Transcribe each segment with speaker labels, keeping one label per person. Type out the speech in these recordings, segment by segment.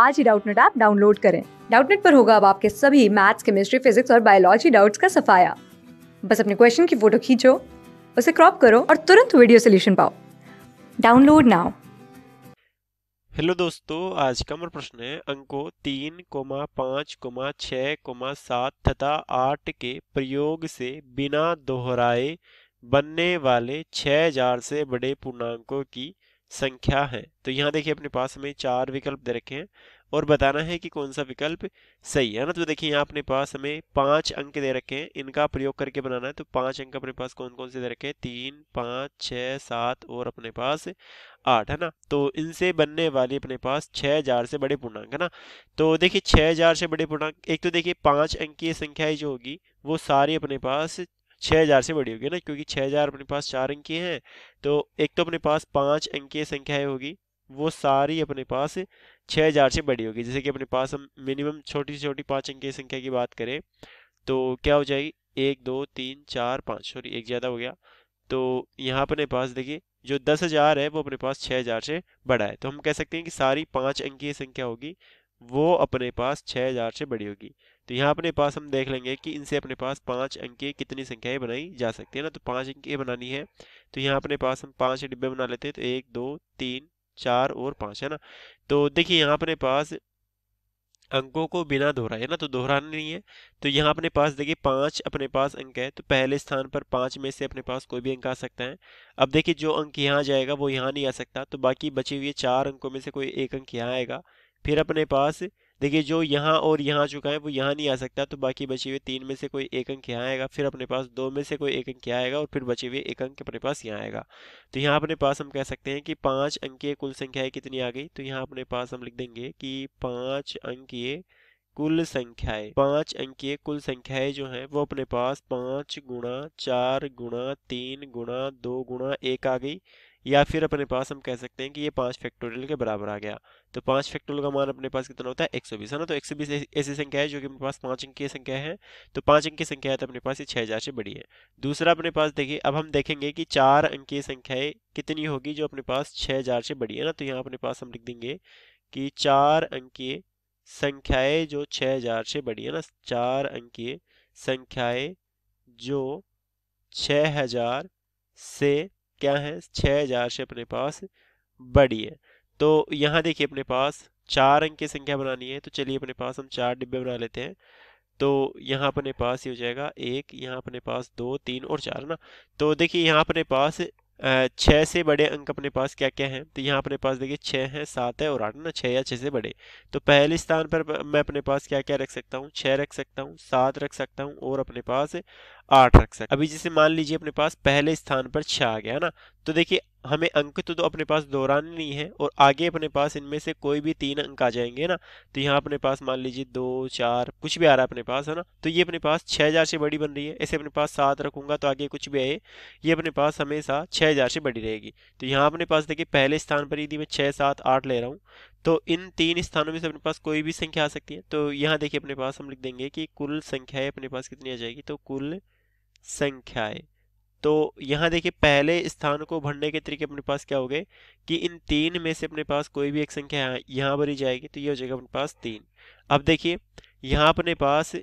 Speaker 1: आज ही Doubtnut app download करें डाउटनेट पर होगा अब आपके सभी मैथ्स केमिस्ट्री फिजिक्स और बायोलॉजी डाउट्स का सफाया बस अपने क्वेश्चन की फोटो खींचो उसे क्रॉप करो और तुरंत वीडियो सोल्यूशन पाओ डाउनलोड नाउ हेलो दोस्तों आज का हमारा प्रश्न है अंकों तीन कोमा पाँच कोमा छः कोमा सात तथा आठ के प्रयोग से बिना दोहराए बनने वाले छः हजार से बड़े पूर्णांकों की संख्या है तो यहाँ देखिए अपने पास हमें चार विकल्प दे रखे हैं और बताना है कि कौन सा विकल्प सही है ना तो देखिए यहाँ अपने पास हमें पांच अंक दे रखे हैं इनका प्रयोग करके बनाना है तो पांच अंक अपने पास कौन कौन से दे रखे हैं तीन पाँच छः सात और अपने पास आठ है ना तो इनसे बनने वाली अपने पास छः हजार से बड़े पूर्णांक है ना तो देखिए छः हजार से बड़े पूर्णांक एक तो देखिए अंक की संख्या जो होगी वो सारी अपने पास छः हज़ार से बड़ी होगी ना क्योंकि छः हज़ार अपने पास चार अंकीय हैं तो एक तो अपने पास पाँच अंकीय संख्याएं होगी वो सारी अपने पास छः हज़ार से बड़ी होगी जैसे कि अपने पास हम मिनिमम छोटी से छोटी पाँच अंकीय संख्या की बात करें तो क्या हो जाएगी एक दो तीन चार पाँच सॉरी एक ज़्यादा हो गया तो यहाँ अपने पास देखिए जो दस हज़ार है वो अपने पास छः हज़ार से बड़ा है तो हम कह सकते हैं कि सारी पाँच अंकीय संख्या होगी वो अपने पास छः हज़ार से बड़ी होगी तो यहाँ अपने पास हम देख लेंगे कि इनसे अपने पास पाँच अंक कितनी संख्याएं बनाई जा सकती है ना तो पाँच अंक बनानी है तो यहाँ अपने पास हम पाँच डिब्बे बना लेते हैं तो एक दो तीन चार और पाँच है ना तो देखिए यहाँ अपने पास अंकों को बिना दोहराए ना तो दोहराना नहीं है तो यहाँ अपने पास देखिए पाँच अपने पास अंक है तो पहले स्थान पर पाँच में से अपने पास कोई भी अंक आ सकता है अब देखिए जो अंक यहाँ जाएगा वो यहाँ नहीं आ सकता तो बाकी बचे हुए चार अंकों में से कोई एक अंक यहाँ आएगा फिर अपने पास देखिए जो यहाँ और यहाँ चुका है वो यहाँ नहीं आ सकता तो बाकी बचे हुए तीन में से कोई एक अंक यहाँ आएगा फिर अपने पास दो में से कोई एक अंक यहाँ आएगा और फिर बचे हुए एक अंक अपने पास यहाँ आएगा तो यहाँ अपने पास हम कह सकते हैं कि पाँच अंकीय कुल संख्या कितनी आ गई तो यहाँ अपने पास हम लिख देंगे कि पाँच अंकीय कुल संख्याएं पांच अंकीय कुल संख्याएं जो हैं वो अपने पास पांच गुणा चार गुणा तीन गुणा दो गुणा एक आ गई या फिर अपने पास हम कह सकते हैं कि ये पाँच फैक्टोरियल के बराबर आ गया तो पाँच फैक्टोरियल का मान अपने पास कितना होता है एक सौ बीस है ना तो एक सौ बीस ऐसी संख्या है जो कि अपने पास पाँच अंक की संख्या है तो पाँच अंक की संख्या है तो अपने पास ये छः हज़ार से बड़ी है दूसरा अपने पास देखिए अब हम देखेंगे कि चार अंक की संख्याएँ कितनी होगी जो अपने पास छः हज़ार से बड़ी है ना तो यहाँ अपने पास हम लिख देंगे कि चार अंकीय संख्याएँ जो हजार से बड़ी है ना चार अंकीय संख्याएँ जो हजार से क्या है छः हज़ार से अपने पास बड़ी है तो यहाँ देखिए अपने पास चार अंक की संख्या बनानी है तो चलिए अपने पास हम चार डिब्बे बना लेते हैं तो यहाँ अपने पास ये हो जाएगा एक यहाँ अपने पास दो तीन और चार ना तो देखिए यहाँ अपने पास छः से बड़े अंक अपने पास क्या क्या हैं तो यहाँ अपने पास देखिए छः हैं सात है और आठ ना छः या छः से बड़े तो पहले स्थान पर मैं अपने पास क्या क्या रख सकता हूँ छः रख सकता हूँ सात रख सकता हूँ और अपने पास आठ रख सकता अभी जैसे मान लीजिए अपने पास पहले स्थान पर छः आ गया ना तो देखिए हमें अंक तो, तो अपने पास दोहराने नहीं है और आगे अपने पास इनमें से कोई भी तीन अंक आ जाएंगे ना तो यहाँ अपने पास मान लीजिए दो चार कुछ भी आ रहा है अपने पास है ना तो ये अपने पास छः हज़ार से बड़ी बन रही है ऐसे अपने पास सात रखूंगा तो आगे कुछ भी आए ये अपने पास हमेशा छः हज़ार से बड़ी रहेगी तो यहाँ अपने पास देखिए पहले स्थान पर यदि मैं छः सात आठ ले रहा हूँ तो इन तीन स्थानों में से अपने पास कोई भी संख्या आ सकती है तो यहाँ देखिए अपने पास हम लिख देंगे कि कुल संख्याएँ अपने पास कितनी आ जाएगी तो कुल संख्याएँ तो यहाँ देखिए पहले स्थान को भरने के तरीके अपने पास क्या हो गए कि इन तीन में से अपने पास कोई भी एक संख्या यहाँ भरी जाएगी तो ये हो जाएगा अपने पास तीन अब देखिए यहाँ अपने पास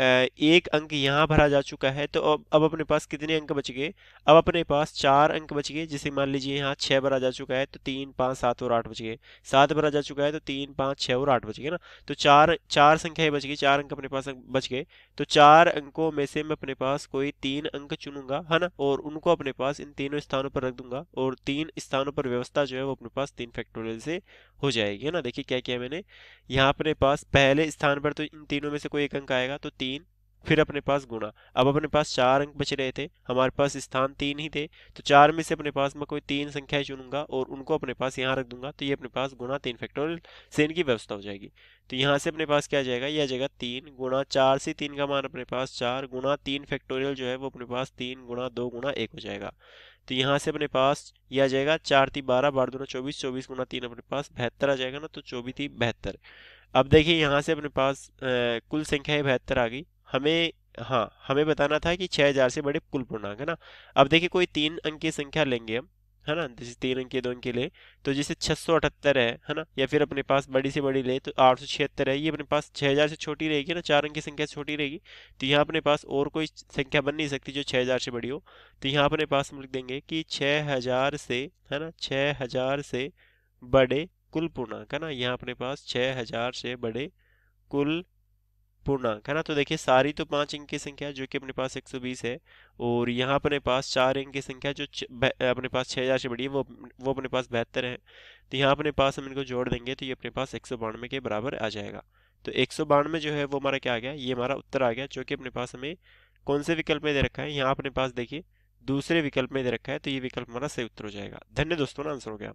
Speaker 1: एक अंक यहाँ भरा जा चुका है तो अब अब अपने पास कितने अंक बच गए अब अपने पास चार अंक बच गए जैसे मान लीजिए यहाँ छः भरा जा चुका है तो तीन पाँच सात और आठ बच गए सात भरा जा चुका है तो तीन पाँच छः और आठ बच गए ना तो चार चार संख्याएं बच गई चार अंक अपने पास बच गए तो चार अंकों में से मैं अपने पास कोई तीन अंक चुनूंगा है ना और उनको अपने पास इन तीनों स्थानों पर रख दूंगा और तीन स्थानों पर व्यवस्था जो है वो अपने पास तीन फैक्टोरियल से हो जाएगी है ना देखिए क्या किया मैंने यहाँ अपने पास पहले स्थान पर तो इन तीनों में से कोई एक अंक आएगा तो तीन फिर अपने पास गुणा अब अपने पास चार अंक बच रहे थे हमारे पास स्थान तीन ही थे तो चार में से अपने पास मैं कोई तीन संख्याएं चुनूंगा और उनको अपने पास यहाँ रख दूंगा तो ये अपने पास गुणा तीन फैक्टोरियल से इनकी व्यवस्था हो जाएगी तो यहाँ से अपने पास क्या जाएगा यह आ जाएगा तीन गुणा चार से तीन का मान अपने पास चार गुणा तीन फैक्टोरियल जो है वो अपने पास तीन गुणा दो गुणा एक हो जाएगा तो यहाँ से अपने पास यह आ जाएगा चार ती बारह बारह दूना चौबीस चौबीस गुणा तीन अपने पास बेहतर आ जाएगा ना तो चौबीस ती बेहतर अब देखिए यहाँ से अपने पास आ, कुल संख्याएं बेहतर आ गई हमें हाँ हमें बताना था कि 6000 से बड़े कुल पूर्णांक है ना अब देखिए कोई तीन अंक की संख्या लेंगे हम है ना जैसे तीन अंक दो अंक ले तो जैसे अठहत्तर है है ना या फिर अपने पास बड़ी से बड़ी ले तो आठ है ये अपने पास हज़ार से छोटी रहेगी ना चार अंक की संख्या छोटी रहेगी तो यहाँ अपने पास और कोई संख्या बन नहीं सकती जो हज़ार से बड़ी हो तो यहाँ अपने पास हम लिख देंगे कि हजार से है ना हजार से बड़े कुल पूर्णांक है ना यहाँ अपने पास छः हजार से बड़े कुल पूर्णांक है ना तो देखिए सारी तो पांच अंक की संख्या जो कि अपने पास 120 है और यहाँ अपने पास चार अंक की संख्या जो अपने पास हजार से बड़ी है वो वो अपने पास बेहतर है तो यहाँ अपने पास हम इनको जोड़ देंगे तो ये अपने पास एक के बराबर आ जाएगा तो एक जो है वो हमारा क्या आ गया ये हमारा उत्तर आ गया जो कि अपने पास हमें कौन से विकल्प में दे रखा है यहाँ अपने पास देखिए दूसरे विकल्प में दे रखा है तो ये विकल्प हमारा सही उत्तर हो जाएगा धन्य दोस्तों ना आंसर हो गया